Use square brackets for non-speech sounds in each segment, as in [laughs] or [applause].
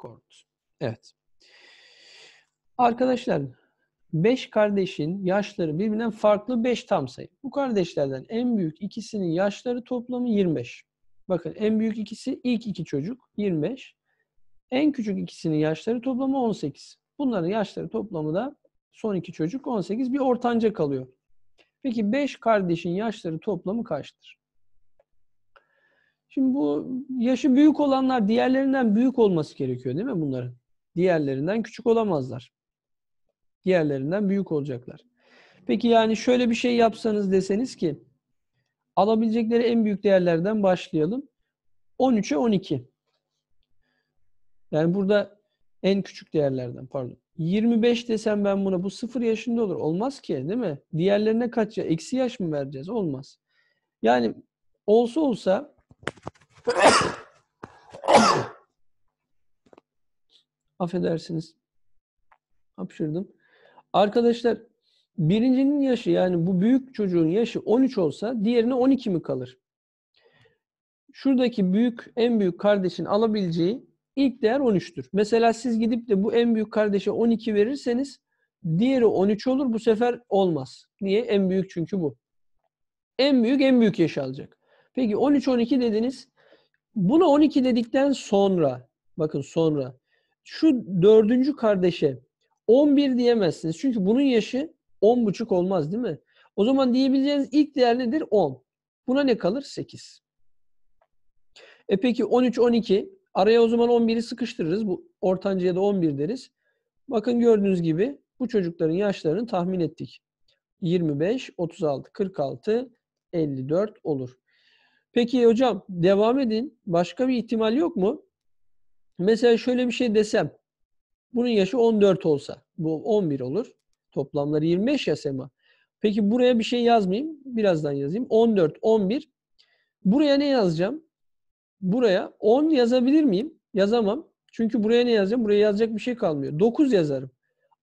Kord. Evet. Arkadaşlar beş kardeşin yaşları birbirinden farklı beş tam sayı. Bu kardeşlerden en büyük ikisinin yaşları toplamı 25. Bakın en büyük ikisi ilk iki çocuk 25. En küçük ikisinin yaşları toplamı 18. Bunların yaşları toplamı da son iki çocuk 18 bir ortanca kalıyor. Peki 5 kardeşin yaşları toplamı kaçtır? Şimdi bu yaşı büyük olanlar diğerlerinden büyük olması gerekiyor değil mi bunların? Diğerlerinden küçük olamazlar. Diğerlerinden büyük olacaklar. Peki yani şöyle bir şey yapsanız deseniz ki alabilecekleri en büyük değerlerden başlayalım. 13'e 12. Yani burada en küçük değerlerden pardon. 25 desem ben buna bu sıfır yaşında olur. Olmaz ki değil mi? Diğerlerine kaç ya? Eksi yaş mı vereceğiz? Olmaz. Yani olsa olsa [coughs] Affedersiniz. Hapşırdım. Arkadaşlar birincinin yaşı yani bu büyük çocuğun yaşı 13 olsa diğerine 12 mi kalır? Şuradaki büyük en büyük kardeşin alabileceği ilk değer 13'tür. Mesela siz gidip de bu en büyük kardeşe 12 verirseniz diğeri 13 olur bu sefer olmaz. Niye? En büyük çünkü bu. En büyük en büyük yaşı alacak. Peki 13-12 dediniz. Buna 12 dedikten sonra bakın sonra şu dördüncü kardeşe 11 diyemezsiniz. Çünkü bunun yaşı 10,5 olmaz değil mi? O zaman diyebileceğiniz ilk değer nedir? 10. Buna ne kalır? 8. E peki 13-12 araya o zaman 11'i sıkıştırırız. Bu ortancaya da 11 deriz. Bakın gördüğünüz gibi bu çocukların yaşlarını tahmin ettik. 25, 36, 46, 54 olur. Peki hocam devam edin. Başka bir ihtimal yok mu? Mesela şöyle bir şey desem. Bunun yaşı 14 olsa. Bu 11 olur. Toplamları 25 ya Sema. Peki buraya bir şey yazmayayım. Birazdan yazayım. 14, 11. Buraya ne yazacağım? Buraya 10 yazabilir miyim? Yazamam. Çünkü buraya ne yazacağım? Buraya yazacak bir şey kalmıyor. 9 yazarım.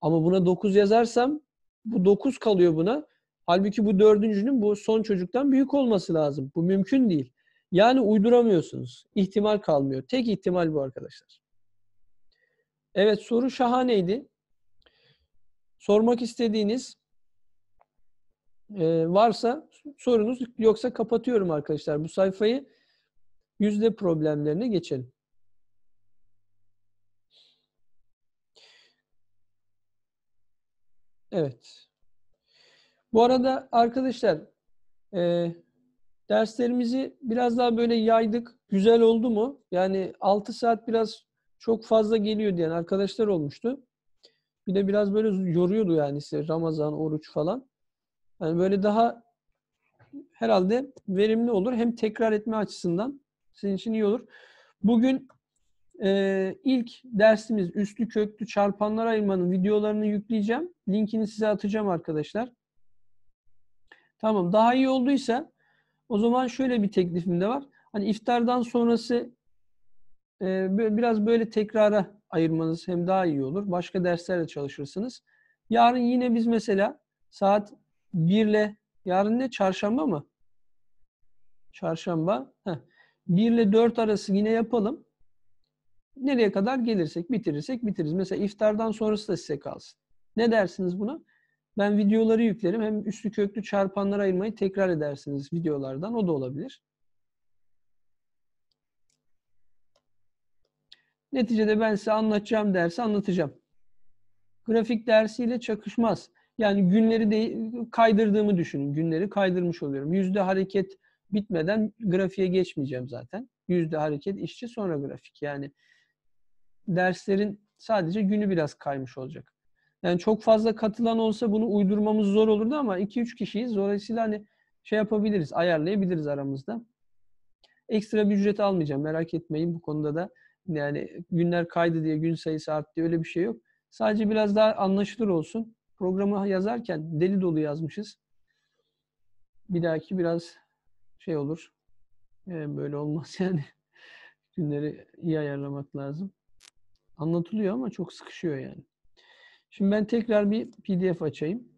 Ama buna 9 yazarsam bu 9 kalıyor buna. Halbuki bu dördüncünün bu son çocuktan büyük olması lazım. Bu mümkün değil. Yani uyduramıyorsunuz. İhtimal kalmıyor. Tek ihtimal bu arkadaşlar. Evet soru şahaneydi. Sormak istediğiniz e, varsa sorunuz yoksa kapatıyorum arkadaşlar. Bu sayfayı yüzde problemlerine geçelim. Evet. Bu arada arkadaşlar e, derslerimizi biraz daha böyle yaydık. Güzel oldu mu? Yani 6 saat biraz çok fazla geliyor diyen arkadaşlar olmuştu. Bir de biraz böyle yoruyordu yani işte Ramazan, oruç falan. Yani böyle daha herhalde verimli olur. Hem tekrar etme açısından sizin için iyi olur. Bugün e, ilk dersimiz üstlü köklü çarpanlar ayırmanın videolarını yükleyeceğim. Linkini size atacağım arkadaşlar. Tamam daha iyi olduysa o zaman şöyle bir teklifim de var. Hani iftardan sonrası e, biraz böyle tekrara ayırmanız hem daha iyi olur. Başka derslerle çalışırsınız. Yarın yine biz mesela saat 1 ile yarın ne? Çarşamba mı? Çarşamba. Heh. 1 ile 4 arası yine yapalım. Nereye kadar gelirsek, bitirirsek bitiririz. Mesela iftardan sonrası da size kalsın. Ne dersiniz buna? Ben videoları yüklerim. Hem üstü köklü çarpanlar ayırmayı tekrar edersiniz videolardan. O da olabilir. Neticede ben size anlatacağım dersi anlatacağım. Grafik dersiyle çakışmaz. Yani günleri de kaydırdığımı düşünün. Günleri kaydırmış oluyorum. Yüzde hareket bitmeden grafiğe geçmeyeceğim zaten. Yüzde hareket işçi sonra grafik. Yani derslerin sadece günü biraz kaymış olacak. Yani çok fazla katılan olsa bunu uydurmamız zor olurdu ama 2-3 kişiyiz. Dolayısıyla hani şey yapabiliriz, ayarlayabiliriz aramızda. Ekstra bir ücret almayacağım. Merak etmeyin bu konuda da. Yani günler kaydı diye gün sayısı arttı diye öyle bir şey yok. Sadece biraz daha anlaşılır olsun. Programı yazarken deli dolu yazmışız. Bir dahaki biraz şey olur. Yani ee, böyle olmaz [laughs] yani. Günleri iyi ayarlamak lazım. Anlatılıyor ama çok sıkışıyor yani. Şimdi ben tekrar bir PDF açayım.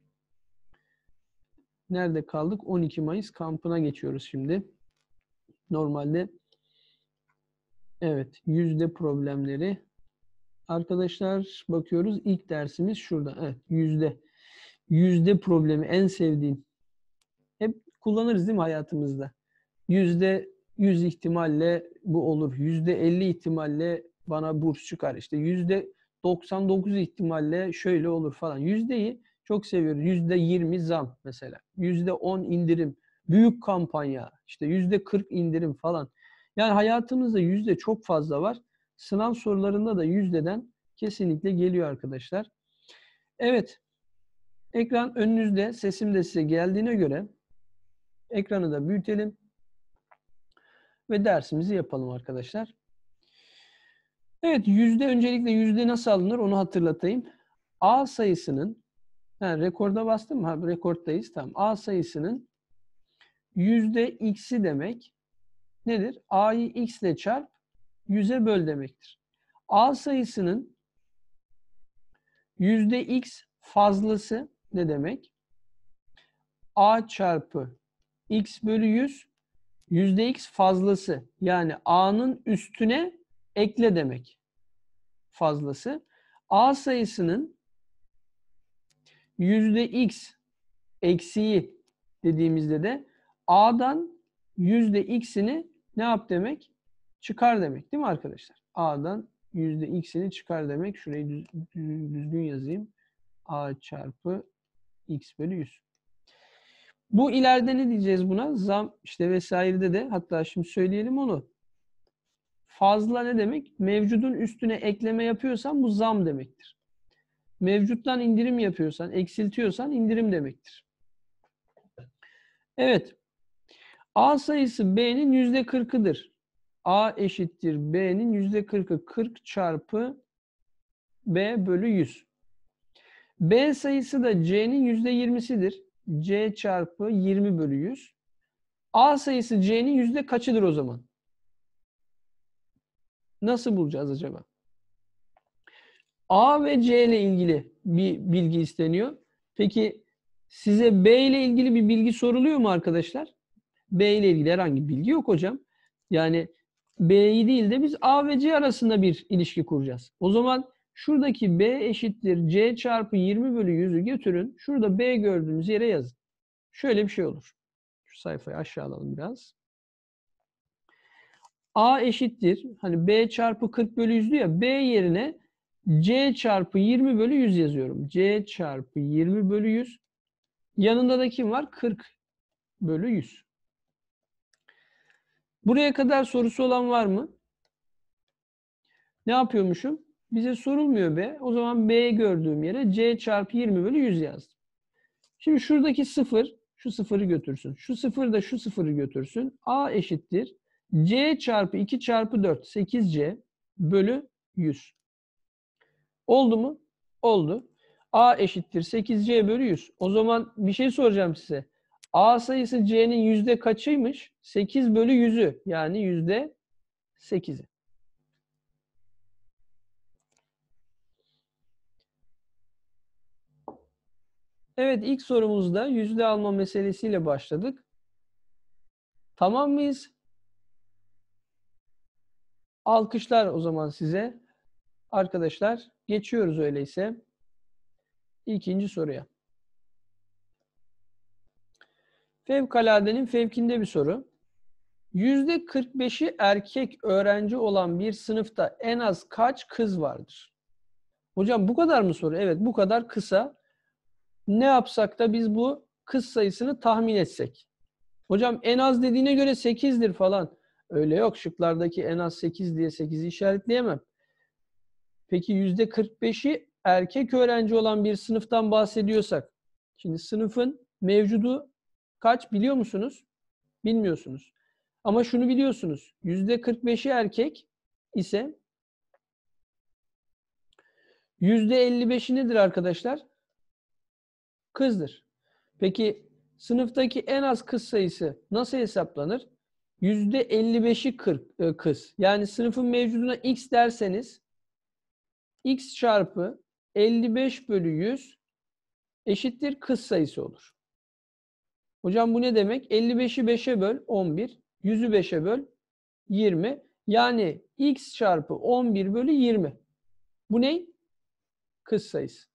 Nerede kaldık? 12 Mayıs kampına geçiyoruz şimdi. Normalde evet yüzde problemleri arkadaşlar bakıyoruz. İlk dersimiz şurada. Evet yüzde. Yüzde problemi en sevdiğim. Hep kullanırız değil mi hayatımızda? Yüzde yüz ihtimalle bu olur. Yüzde elli ihtimalle bana burs çıkar. İşte yüzde 99 ihtimalle şöyle olur falan. Yüzdeyi çok seviyoruz. Yüzde 20 zam mesela. Yüzde 10 indirim. Büyük kampanya. işte yüzde 40 indirim falan. Yani hayatımızda yüzde çok fazla var. Sınav sorularında da yüzdeden kesinlikle geliyor arkadaşlar. Evet. Ekran önünüzde. Sesim de size geldiğine göre ekranı da büyütelim ve dersimizi yapalım arkadaşlar. Evet yüzde öncelikle yüzde nasıl alınır onu hatırlatayım. A sayısının yani rekorda bastım ha Rekordayız tamam. A sayısının yüzde x'i demek nedir? A'yı x ile çarp 100'e böl demektir. A sayısının yüzde x fazlası ne demek? A çarpı x bölü yüz, yüzde x fazlası yani A'nın üstüne ekle demek fazlası. A sayısının yüzde x eksiği dediğimizde de A'dan yüzde x'ini ne yap demek? Çıkar demek değil mi arkadaşlar? A'dan yüzde x'ini çıkar demek. Şurayı düzgün yazayım. A çarpı x bölü 100. Bu ileride ne diyeceğiz buna? Zam işte vesairede de hatta şimdi söyleyelim onu fazla ne demek? Mevcudun üstüne ekleme yapıyorsan bu zam demektir. Mevcuttan indirim yapıyorsan, eksiltiyorsan indirim demektir. Evet. A sayısı B'nin yüzde kırkıdır. A eşittir B'nin yüzde %40'ı. kırk çarpı B bölü yüz. B sayısı da C'nin yüzde yirmisidir. C çarpı yirmi bölü yüz. A sayısı C'nin yüzde kaçıdır o zaman? Nasıl bulacağız acaba? A ve C ile ilgili bir bilgi isteniyor. Peki size B ile ilgili bir bilgi soruluyor mu arkadaşlar? B ile ilgili herhangi bir bilgi yok hocam. Yani B'yi değil de biz A ve C arasında bir ilişki kuracağız. O zaman şuradaki B eşittir C çarpı 20 bölü 100'ü götürün. Şurada B gördüğünüz yere yazın. Şöyle bir şey olur. Şu sayfayı aşağı alalım biraz. A eşittir. Hani B çarpı 40 bölü 100'lü ya. B yerine C çarpı 20 bölü 100 yazıyorum. C çarpı 20 bölü 100. Yanında da kim var? 40 bölü 100. Buraya kadar sorusu olan var mı? Ne yapıyormuşum? Bize sorulmuyor be. O zaman B gördüğüm yere C çarpı 20 bölü 100 yazdım. Şimdi şuradaki 0 şu 0'ı götürsün. Şu sıfır da şu 0'ı götürsün. A eşittir. C çarpı 2 çarpı 4 8C bölü 100. Oldu mu? Oldu. A eşittir 8C bölü 100. O zaman bir şey soracağım size. A sayısı C'nin yüzde kaçıymış? 8 bölü 100'ü. Yani yüzde 8'i. Evet ilk sorumuzda yüzde alma meselesiyle başladık. Tamam mıyız? Alkışlar o zaman size. Arkadaşlar geçiyoruz öyleyse ikinci soruya. Fevkaladenin fevkinde bir soru. %45'i erkek öğrenci olan bir sınıfta en az kaç kız vardır? Hocam bu kadar mı soru? Evet bu kadar kısa. Ne yapsak da biz bu kız sayısını tahmin etsek. Hocam en az dediğine göre 8'dir falan. Öyle yok. Şıklardaki en az 8 diye 8'i işaretleyemem. Peki %45'i erkek öğrenci olan bir sınıftan bahsediyorsak. Şimdi sınıfın mevcudu kaç biliyor musunuz? Bilmiyorsunuz. Ama şunu biliyorsunuz. %45'i erkek ise %55'i nedir arkadaşlar? Kızdır. Peki sınıftaki en az kız sayısı nasıl hesaplanır? %55'i 40 e, kız. Yani sınıfın mevcuduna x derseniz x çarpı 55 bölü 100 eşittir kız sayısı olur. Hocam bu ne demek? 55'i 5'e böl 11, 100'ü 5'e böl 20. Yani x çarpı 11 bölü 20. Bu ne? Kız sayısı.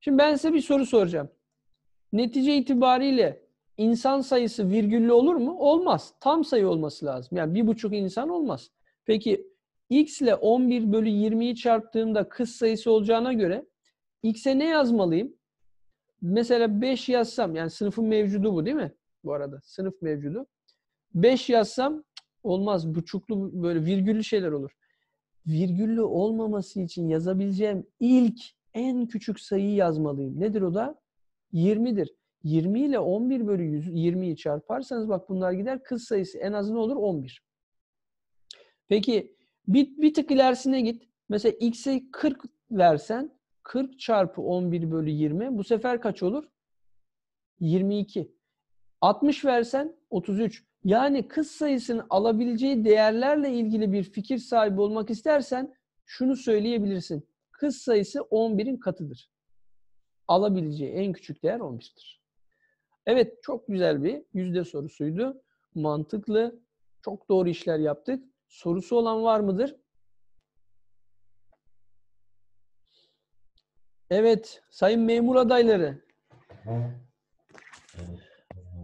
Şimdi ben size bir soru soracağım. Netice itibariyle insan sayısı virgüllü olur mu? Olmaz. Tam sayı olması lazım. Yani bir buçuk insan olmaz. Peki x ile 11 bölü 20'yi çarptığımda kız sayısı olacağına göre x'e ne yazmalıyım? Mesela 5 yazsam yani sınıfın mevcudu bu değil mi? Bu arada sınıf mevcudu. 5 yazsam olmaz. Buçuklu böyle virgüllü şeyler olur. Virgüllü olmaması için yazabileceğim ilk en küçük sayıyı yazmalıyım. Nedir o da? 20'dir. 20 ile 11 bölü 100, 20'yi çarparsanız bak bunlar gider. Kız sayısı en az ne olur? 11. Peki bir, bir tık ilerisine git. Mesela x'e 40 versen 40 çarpı 11 bölü 20 bu sefer kaç olur? 22. 60 versen 33. Yani kız sayısının alabileceği değerlerle ilgili bir fikir sahibi olmak istersen şunu söyleyebilirsin. Kız sayısı 11'in katıdır. Alabileceği en küçük değer 11'dir. Evet çok güzel bir yüzde sorusuydu. Mantıklı. Çok doğru işler yaptık. Sorusu olan var mıdır? Evet sayın memur adayları.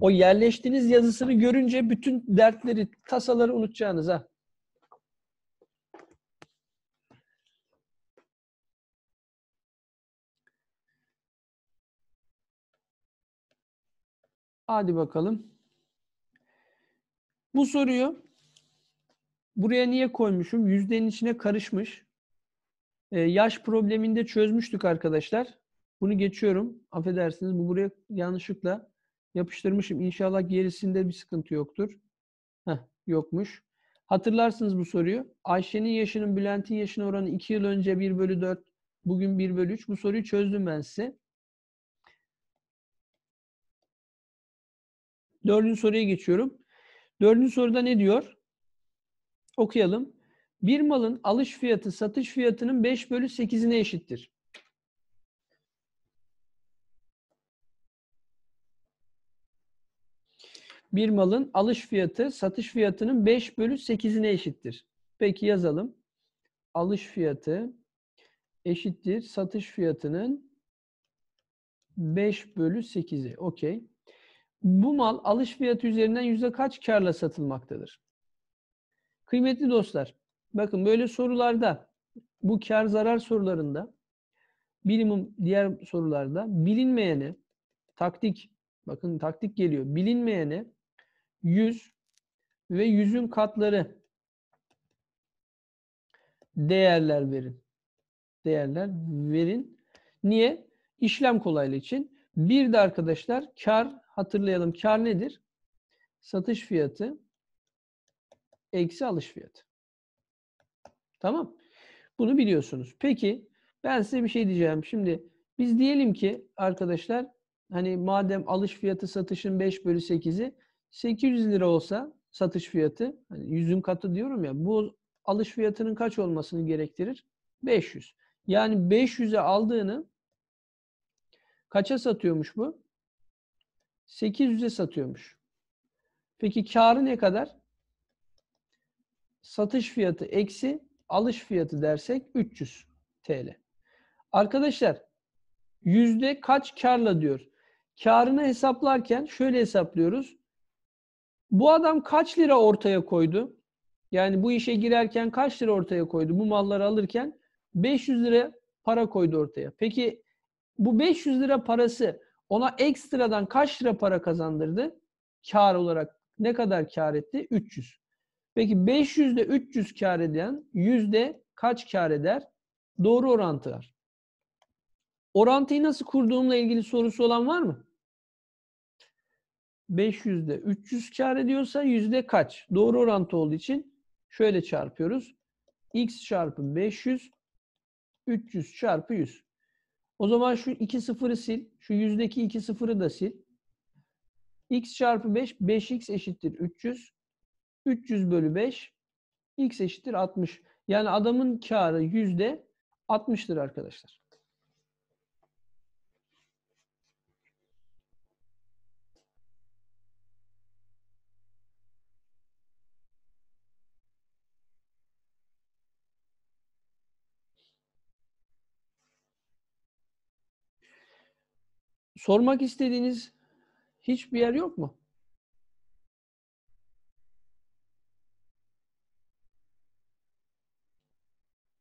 O yerleştiniz yazısını görünce bütün dertleri, tasaları unutacağınız ha. Hadi bakalım. Bu soruyu buraya niye koymuşum? Yüzdenin içine karışmış. Ee, yaş probleminde çözmüştük arkadaşlar. Bunu geçiyorum. Affedersiniz bu buraya yanlışlıkla yapıştırmışım. İnşallah gerisinde bir sıkıntı yoktur. Heh, yokmuş. Hatırlarsınız bu soruyu. Ayşe'nin yaşının Bülent'in yaşına oranı 2 yıl önce 1 bölü 4, bugün 1 bölü 3. Bu soruyu çözdüm ben size. Dördüncü soruya geçiyorum. Dördüncü soruda ne diyor? Okuyalım. Bir malın alış fiyatı satış fiyatının 5 bölü 8'ine eşittir. Bir malın alış fiyatı satış fiyatının 5 bölü 8'ine eşittir. Peki yazalım. Alış fiyatı eşittir satış fiyatının 5 bölü 8'i. Okey. Bu mal alış fiyatı üzerinden yüzde kaç karla satılmaktadır? Kıymetli dostlar, bakın böyle sorularda, bu kar zarar sorularında, minimum diğer sorularda bilinmeyene, taktik, bakın taktik geliyor, bilinmeyene yüz ve yüzün katları değerler verin. Değerler verin. Niye? İşlem kolaylığı için. Bir de arkadaşlar kar hatırlayalım. Kar nedir? Satış fiyatı eksi alış fiyatı. Tamam. Bunu biliyorsunuz. Peki ben size bir şey diyeceğim. Şimdi biz diyelim ki arkadaşlar hani madem alış fiyatı satışın 5 bölü 8'i 800 lira olsa satış fiyatı hani yüzün katı diyorum ya bu alış fiyatının kaç olmasını gerektirir? 500. Yani 500'e aldığını kaça satıyormuş bu? 800'e satıyormuş. Peki karı ne kadar? Satış fiyatı eksi alış fiyatı dersek 300 TL. Arkadaşlar yüzde kaç karla diyor. Karını hesaplarken şöyle hesaplıyoruz. Bu adam kaç lira ortaya koydu? Yani bu işe girerken kaç lira ortaya koydu? Bu malları alırken 500 lira para koydu ortaya. Peki bu 500 lira parası ona ekstradan kaç lira para kazandırdı? Kar olarak ne kadar kar etti? 300. Peki 500 ile 300 kar eden yüzde kaç kar eder? Doğru orantı var. Orantıyı nasıl kurduğumla ilgili sorusu olan var mı? 500'de 300 kar ediyorsa yüzde kaç? Doğru orantı olduğu için şöyle çarpıyoruz. x çarpı 500 300 çarpı 100. O zaman şu 2 sıfırı sil. Şu yüzdeki 2 sıfırı da sil. x çarpı 5, 5x eşittir 300. 300 bölü 5, x eşittir 60. Yani adamın karı yüzde 60'tır arkadaşlar. sormak istediğiniz hiçbir yer yok mu?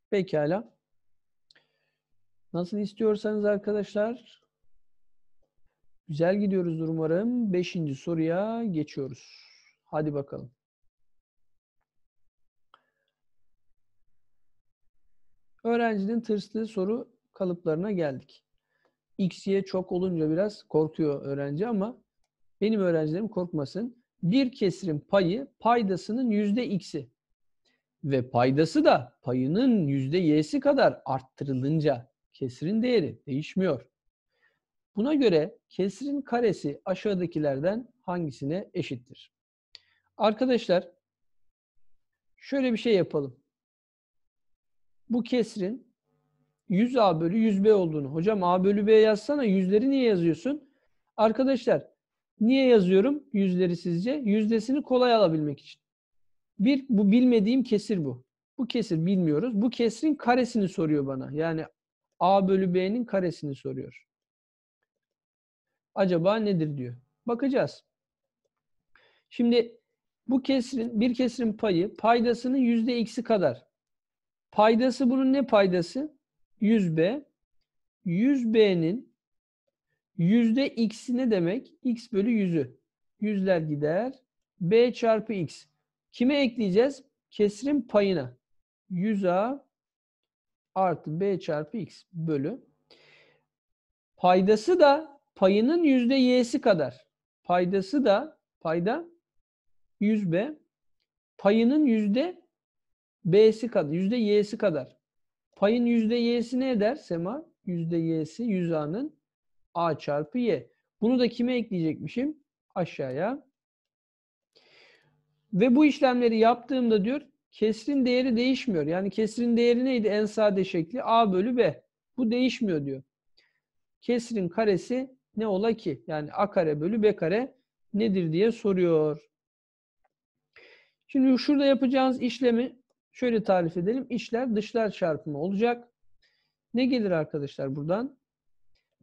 Pekala. Nasıl istiyorsanız arkadaşlar. Güzel gidiyoruz umarım. Beşinci soruya geçiyoruz. Hadi bakalım. Öğrencinin tırslı soru kalıplarına geldik. X, Y çok olunca biraz korkuyor öğrenci ama benim öğrencilerim korkmasın. Bir kesrin payı paydasının yüzde X'i ve paydası da payının yüzde Y'si kadar arttırılınca kesrin değeri değişmiyor. Buna göre kesrin karesi aşağıdakilerden hangisine eşittir? Arkadaşlar şöyle bir şey yapalım. Bu kesrin 100A bölü 100B olduğunu. Hocam A bölü B yazsana. Yüzleri niye yazıyorsun? Arkadaşlar niye yazıyorum yüzleri sizce? Yüzdesini kolay alabilmek için. Bir, bu bilmediğim kesir bu. Bu kesir bilmiyoruz. Bu kesrin karesini soruyor bana. Yani A bölü B'nin karesini soruyor. Acaba nedir diyor. Bakacağız. Şimdi bu kesrin, bir kesrin payı paydasının yüzde x'i kadar. Paydası bunun ne paydası? 100B. 100B'nin yüzde x ne demek? x bölü 100'ü. Yüzler gider. B çarpı x. Kime ekleyeceğiz? Kesrin payına. 100A artı B çarpı x bölü. Paydası da payının yüzde y'si kadar. Paydası da payda 100B payının yüzde b'si kadar, yüzde y'si kadar. Payın yüzde y'si ne eder Sema? Yüzde y'si 100 a'nın a çarpı y. Bunu da kime ekleyecekmişim? Aşağıya. Ve bu işlemleri yaptığımda diyor kesrin değeri değişmiyor. Yani kesrin değeri neydi? En sade şekli a bölü b. Bu değişmiyor diyor. Kesrin karesi ne ola ki? Yani a kare bölü b kare nedir diye soruyor. Şimdi şurada yapacağınız işlemi Şöyle tarif edelim. İşler dışlar çarpımı olacak. Ne gelir arkadaşlar buradan?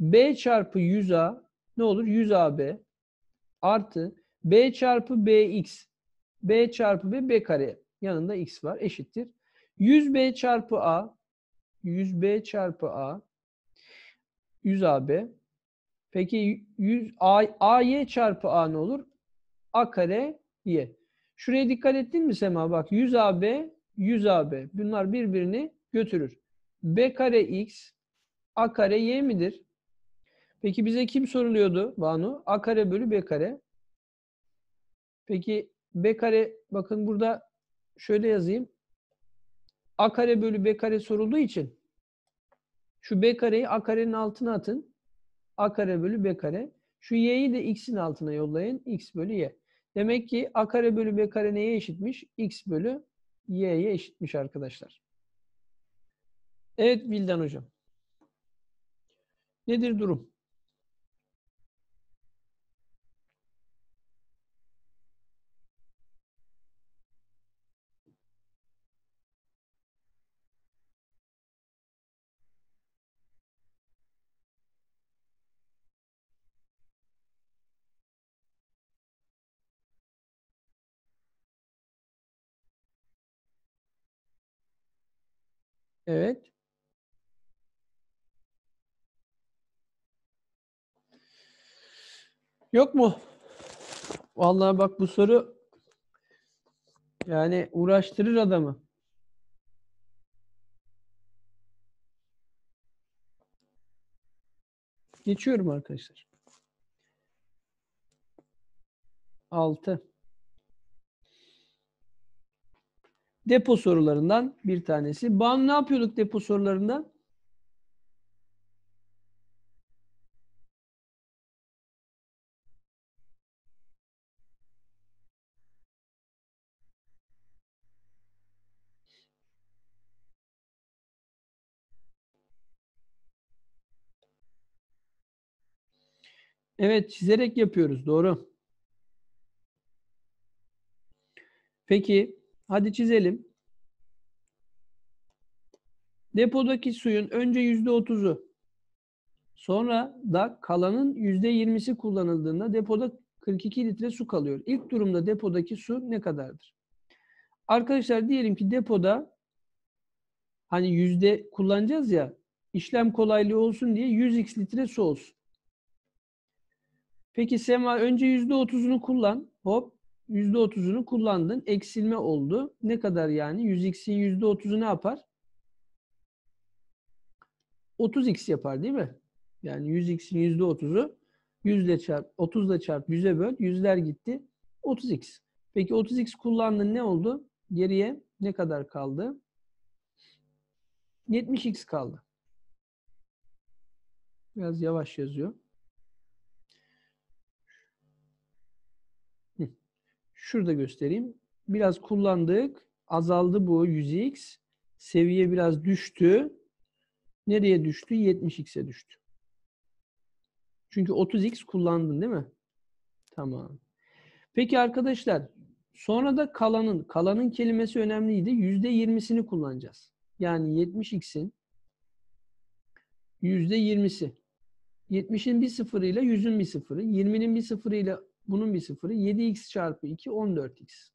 B çarpı 100A ne olur? 100AB artı B çarpı BX. B çarpı B, B kare. Yanında X var. Eşittir. 100B çarpı A 100B çarpı A 100AB Peki 100 A, AY çarpı A ne olur? A kare Y. Şuraya dikkat ettin mi Sema? Bak 100AB 100 AB. Bunlar birbirini götürür. B kare X A kare Y midir? Peki bize kim soruluyordu Banu? A kare bölü B kare. Peki B kare bakın burada şöyle yazayım. A kare bölü B kare sorulduğu için şu B kareyi A karenin altına atın. A kare bölü B kare. Şu Y'yi de X'in altına yollayın. X bölü Y. Demek ki A kare bölü B kare neye eşitmiş? X bölü y'ye eşitmiş arkadaşlar. Evet Vildan Hocam. Nedir durum? Evet. Yok mu? Vallahi bak bu soru yani uğraştırır adamı. Geçiyorum arkadaşlar. 6 depo sorularından bir tanesi. Banu ne yapıyorduk depo sorularında? Evet, çizerek yapıyoruz. Doğru. Peki, Hadi çizelim. Depodaki suyun önce yüzde otuzu, sonra da kalanın yüzde yirmisi kullanıldığında depoda 42 litre su kalıyor. İlk durumda depodaki su ne kadardır? Arkadaşlar diyelim ki depoda hani yüzde kullanacağız ya işlem kolaylığı olsun diye 100x litre su olsun. Peki Sema önce %30'unu kullan. Hop. %30'unu kullandın. Eksilme oldu. Ne kadar yani? 100x'in %30'u ne yapar? 30x yapar değil mi? Yani 100x'in %30'u 100 ile çarp, 30 ile çarp 100'e böl. Yüzler gitti. 30x. Peki 30x kullandın ne oldu? Geriye ne kadar kaldı? 70x kaldı. Biraz yavaş yazıyor. Şurada göstereyim. Biraz kullandık. Azaldı bu 100x. Seviye biraz düştü. Nereye düştü? 70x'e düştü. Çünkü 30x kullandın değil mi? Tamam. Peki arkadaşlar sonra da kalanın, kalanın kelimesi önemliydi. %20'sini kullanacağız. Yani 70x'in %20'si. 70'in bir sıfırıyla 100'ün bir sıfırı, 20'nin bir sıfırıyla bunun bir sıfırı 7x çarpı 2 14x.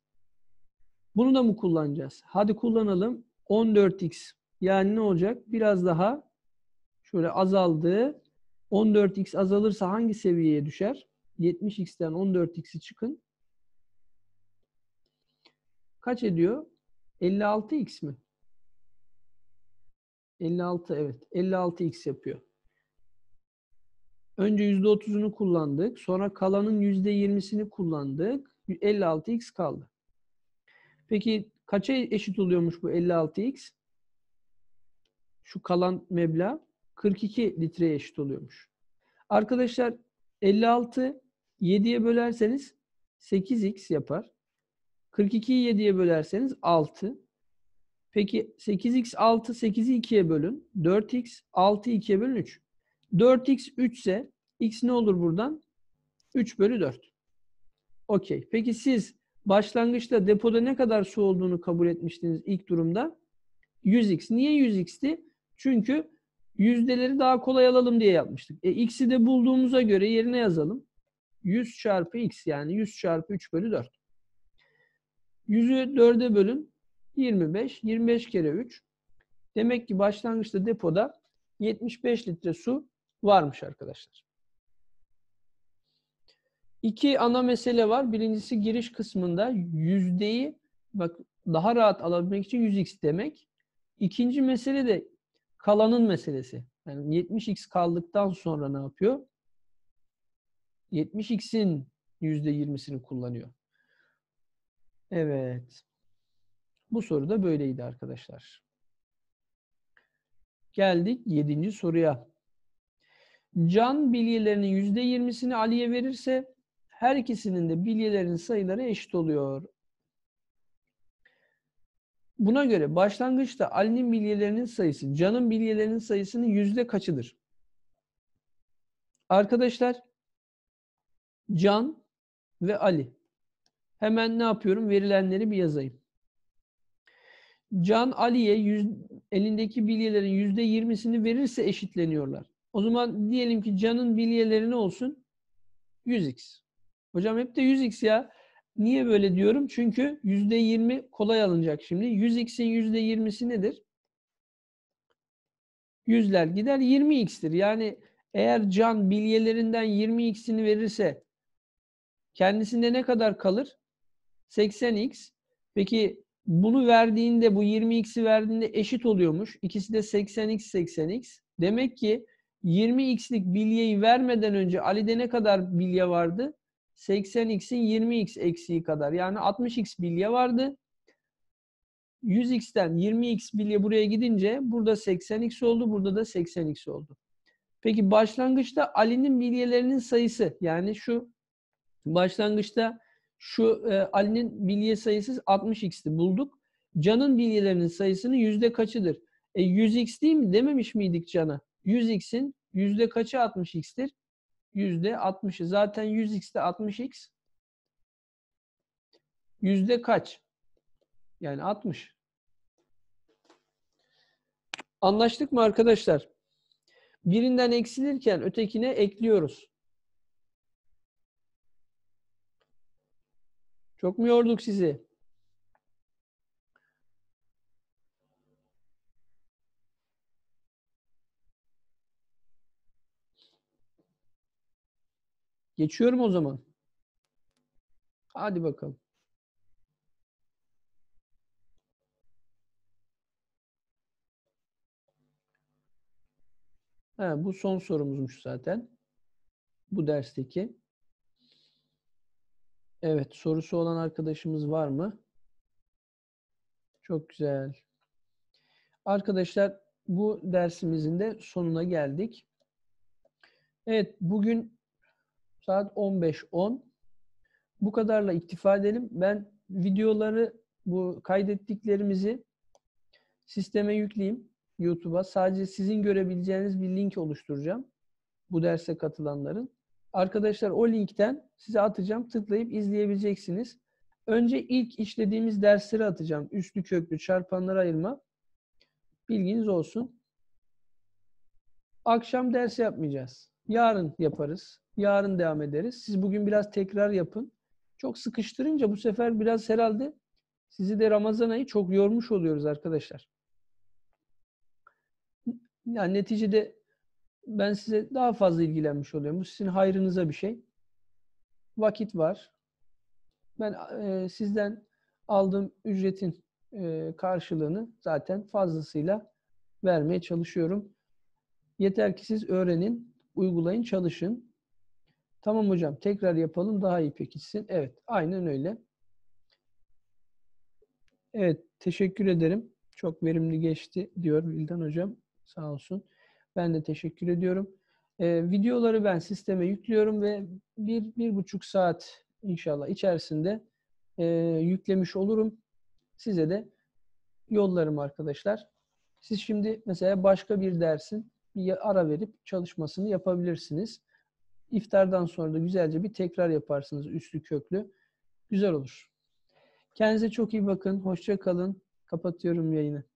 Bunu da mı kullanacağız? Hadi kullanalım. 14x. Yani ne olacak? Biraz daha şöyle azaldı. 14x azalırsa hangi seviyeye düşer? 70x'ten 14x'i çıkın. Kaç ediyor? 56x mi? 56 evet. 56x yapıyor. Önce %30'unu kullandık. Sonra kalanın %20'sini kullandık. 56x kaldı. Peki kaça eşit oluyormuş bu 56x? Şu kalan meblağ 42 litreye eşit oluyormuş. Arkadaşlar 56 7'ye bölerseniz 8x yapar. 42'yi 7'ye bölerseniz 6. Peki 8x 6 8'i 2'ye bölün. 4x 6 2'ye bölün 3. 4x 3 ise x ne olur buradan? 3 bölü 4. Okey. Peki siz başlangıçta depoda ne kadar su olduğunu kabul etmiştiniz ilk durumda? 100x. Niye 100x'ti? Çünkü yüzdeleri daha kolay alalım diye yapmıştık. E, x'i de bulduğumuza göre yerine yazalım. 100 çarpı x yani 100 çarpı 3 bölü 4. 100'ü 4'e bölün. 25. 25 kere 3. Demek ki başlangıçta depoda 75 litre su varmış arkadaşlar. İki ana mesele var. Birincisi giriş kısmında yüzdeyi bak daha rahat alabilmek için 100x demek. İkinci mesele de kalanın meselesi. Yani 70x kaldıktan sonra ne yapıyor? 70x'in %20'sini kullanıyor. Evet. Bu soru da böyleydi arkadaşlar. Geldik 7. soruya. Can bilyelerinin yüzde yirmisini Ali'ye verirse her ikisinin de bilyelerinin sayıları eşit oluyor. Buna göre başlangıçta Ali'nin bilyelerinin sayısı Can'ın bilyelerinin sayısının yüzde kaçıdır? Arkadaşlar Can ve Ali. Hemen ne yapıyorum? Verilenleri bir yazayım. Can Ali'ye elindeki bilyelerin yirmisini verirse eşitleniyorlar. O zaman diyelim ki canın bilyeleri ne olsun? 100x. Hocam hep de 100x ya. Niye böyle diyorum? Çünkü %20 kolay alınacak şimdi. 100x'in %20'si nedir? Yüzler gider 20x'tir. Yani eğer can bilyelerinden 20x'ini verirse kendisinde ne kadar kalır? 80x. Peki bunu verdiğinde bu 20x'i verdiğinde eşit oluyormuş. İkisi de 80x 80x. Demek ki 20x'lik bilyeyi vermeden önce Ali'de ne kadar bilye vardı? 80x'in 20x eksiği kadar. Yani 60x bilye vardı. 100x'ten 20x bilye buraya gidince burada 80x oldu, burada da 80x oldu. Peki başlangıçta Ali'nin bilyelerinin sayısı yani şu başlangıçta şu e, Ali'nin bilye sayısı 60x'ti bulduk. Can'ın bilyelerinin sayısının yüzde kaçıdır? E 100x değil mi? Dememiş miydik Can'a? 100x'in yüzde kaçı 60x'tir? Yüzde 60'ı. Zaten 100x'te 60x yüzde kaç? Yani 60. Anlaştık mı arkadaşlar? Birinden eksilirken ötekine ekliyoruz. Çok mu yorduk sizi? Geçiyorum o zaman. Hadi bakalım. Ha, bu son sorumuzmuş zaten. Bu dersteki. Evet, sorusu olan arkadaşımız var mı? Çok güzel. Arkadaşlar bu dersimizin de sonuna geldik. Evet, bugün Saat 15.10. Bu kadarla iktifa edelim. Ben videoları bu kaydettiklerimizi sisteme yükleyeyim YouTube'a. Sadece sizin görebileceğiniz bir link oluşturacağım. Bu derse katılanların. Arkadaşlar o linkten size atacağım. Tıklayıp izleyebileceksiniz. Önce ilk işlediğimiz dersleri atacağım. Üstlü köklü çarpanlara ayırma. Bilginiz olsun. Akşam ders yapmayacağız. Yarın yaparız. Yarın devam ederiz. Siz bugün biraz tekrar yapın. Çok sıkıştırınca bu sefer biraz herhalde sizi de Ramazan ayı çok yormuş oluyoruz arkadaşlar. Yani neticede ben size daha fazla ilgilenmiş oluyorum. Bu sizin hayrınıza bir şey. Vakit var. Ben e, sizden aldığım ücretin e, karşılığını zaten fazlasıyla vermeye çalışıyorum. Yeter ki siz öğrenin, uygulayın, çalışın. Tamam hocam, tekrar yapalım daha iyi pekişsin. Evet, aynen öyle. Evet, teşekkür ederim. Çok verimli geçti diyor Bildan hocam. Sağ olsun. Ben de teşekkür ediyorum. Ee, videoları ben sisteme yüklüyorum ve bir, bir buçuk saat inşallah içerisinde e, yüklemiş olurum. Size de yollarım arkadaşlar. Siz şimdi mesela başka bir dersin bir ara verip çalışmasını yapabilirsiniz. İftardan sonra da güzelce bir tekrar yaparsınız üstlü köklü. Güzel olur. Kendinize çok iyi bakın. Hoşça kalın. Kapatıyorum yayını.